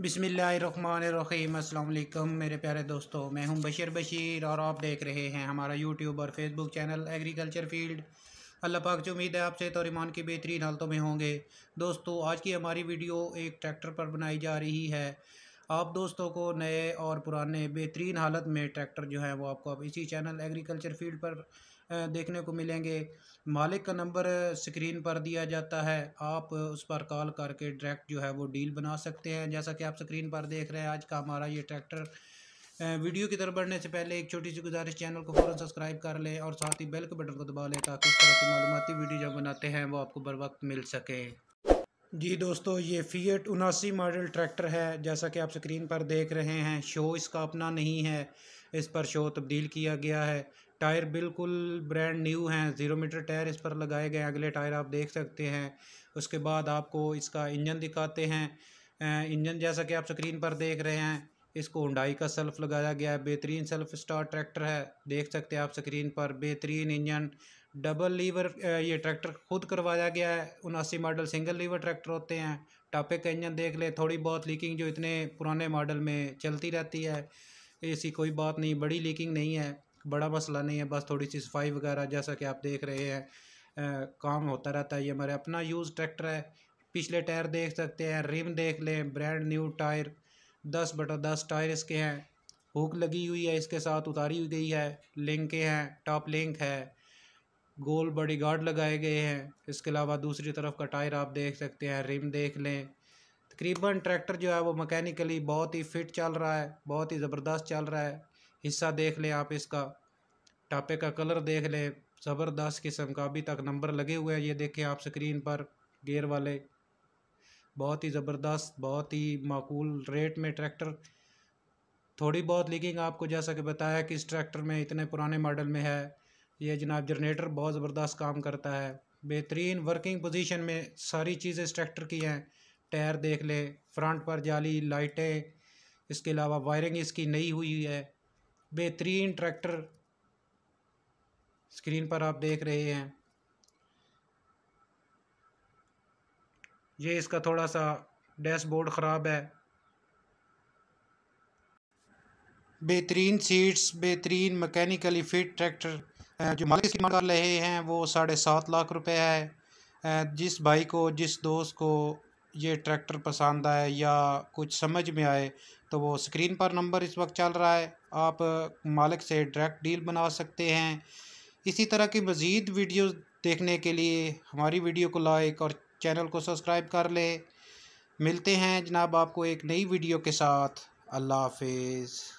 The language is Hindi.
बिसमीम अल्लाम मेरे प्यारे दोस्तों मैं हूं बशीर बशीर और आप देख रहे हैं हमारा यूट्यूब और Facebook channel agriculture field Allah पाक जो उम्मीद है आप तो ईमान की बेहतरीन हालतों में होंगे दोस्तों आज की हमारी वीडियो एक ट्रैक्टर पर बनाई जा रही है आप दोस्तों को नए और पुराने बेहतरीन हालत में ट्रैक्टर जो है वो आपको अब इसी चैनल एग्रीकल्चर फील्ड पर देखने को मिलेंगे मालिक का नंबर स्क्रीन पर दिया जाता है आप उस पर कॉल करके डायरेक्ट जो है वो डील बना सकते हैं जैसा कि आप स्क्रीन पर देख रहे हैं आज का हमारा ये ट्रैक्टर वीडियो की तरफ बढ़ने से पहले एक छोटी सी गुजारिश चैनल को फ़ौरन सब्सक्राइब कर लें और साथ ही बेल के बटन को दबा लें ताकि इस तरह की मालूमती वीडियो जब बनाते हैं वो आपको बर वक्त मिल सके जी दोस्तों ये फीएट उनासी मॉडल ट्रैक्टर है जैसा कि आप स्क्रीन पर देख रहे हैं शो इसका अपना नहीं है इस पर शो तब्दील किया गया है टायर बिल्कुल ब्रांड न्यू हैं ज़ीरो मीटर टायर इस पर लगाए गए अगले टायर आप देख सकते हैं उसके बाद आपको इसका इंजन दिखाते हैं इंजन जैसा कि आप स्क्रीन पर देख रहे हैं इसको हुडाई का सेल्फ लगाया गया है बेहतरीन सेल्फ स्टार ट्रैक्टर है देख सकते हैं आप स्क्रीन पर बेहतरीन इंजन डबल लीवर ये ट्रैक्टर खुद करवाया गया है उनासी मॉडल सिंगल लीवर ट्रैक्टर होते हैं टापे का इंजन देख ले थोड़ी बहुत लीकिंग जो इतने पुराने मॉडल में चलती रहती है ऐसी कोई बात नहीं बड़ी लीकिंग नहीं है बड़ा मसला नहीं है बस थोड़ी सी सफाई वगैरह जैसा कि आप देख रहे हैं काम होता रहता है ये हमारे अपना यूज़ ट्रैक्टर है पिछले टायर देख सकते हैं रिम देख लें ब्रांड न्यू टायर दस बटा दस टायर इसके हैं हुक लगी हुई है इसके साथ उतारी हुई गई है लिंकें हैं टॉप लिंक है गोल बॉडी गार्ड लगाए गए हैं इसके अलावा दूसरी तरफ का टायर आप देख सकते हैं रिम देख लें तकरीबन ट्रैक्टर जो है वो मकैनिकली बहुत ही फिट चल रहा है बहुत ही ज़बरदस्त चल रहा है हिस्सा देख लें आप इसका टापे का कलर देख लें ज़बरदस्त किस्म का अभी तक नंबर लगे हुए हैं ये देखें आप स्क्रीन पर गेयर वाले बहुत ही ज़बरदस्त बहुत ही माकूल रेट में ट्रैक्टर थोड़ी बहुत लीकिंग आपको जैसा कि बताया कि इस ट्रैक्टर में इतने पुराने मॉडल में है ये जनाब जनरेटर बहुत ज़बरदस्त काम करता है बेहतरीन वर्किंग पोजीशन में सारी चीज़ें इस ट्रैक्टर की हैं टायर देख ले फ्रंट पर जाली लाइटें इसके अलावा वायरिंग इसकी नई हुई है बेहतरीन ट्रैक्टर स्क्रीन पर आप देख रहे हैं ये इसका थोड़ा सा डैशबोर्ड ख़राब है बेहतरीन सीट्स बेहतरीन मैकेनिकली फिट ट्रैक्टर जो मालिक इसकी कर रहे हैं वो साढ़े सात लाख रुपए है जिस भाई को जिस दोस्त को ये ट्रैक्टर पसंद आए या कुछ समझ में आए तो वो स्क्रीन पर नंबर इस वक्त चल रहा है आप मालिक से डायरेक्ट डील बना सकते हैं इसी तरह की मज़ीद वीडियो देखने के लिए हमारी वीडियो को लाइक और चैनल को सब्सक्राइब कर ले मिलते हैं जनाब आपको एक नई वीडियो के साथ अल्लाह हाफिज़